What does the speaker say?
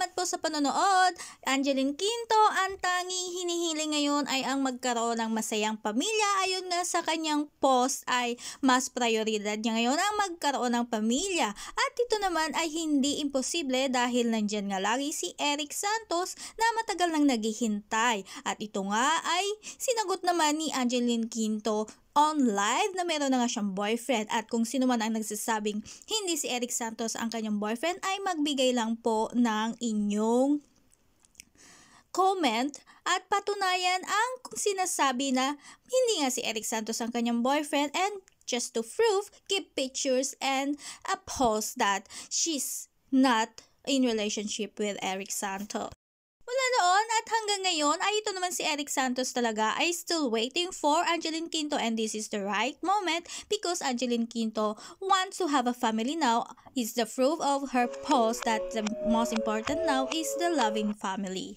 Salamat po sa panonood. Angeline Quinto, ang tanging hinihiling ngayon ay ang magkaroon ng masayang pamilya. Ayon nga sa kanyang post ay mas prioridad niya ngayon ang magkaroon ng pamilya. At ito naman ay hindi imposible dahil nandyan nga lagi si Eric Santos na matagal nang naghihintay. At ito nga ay sinagot naman ni Angeline Quinto online na meron na nga siyang boyfriend at kung sino man ang nagsasabing hindi si Eric Santos ang kanyang boyfriend ay magbigay lang po ng inyong comment at patunayan ang sinasabi na hindi nga si Eric Santos ang kanyang boyfriend and just to prove, keep pictures and upholds that she's not in relationship with Eric Santos. Mula noon at hanggang ngayon ay ito naman si Eric Santos talaga ay still waiting for Angeline Quinto and this is the right moment because Angeline Quinto wants to have a family now is the proof of her post that the most important now is the loving family.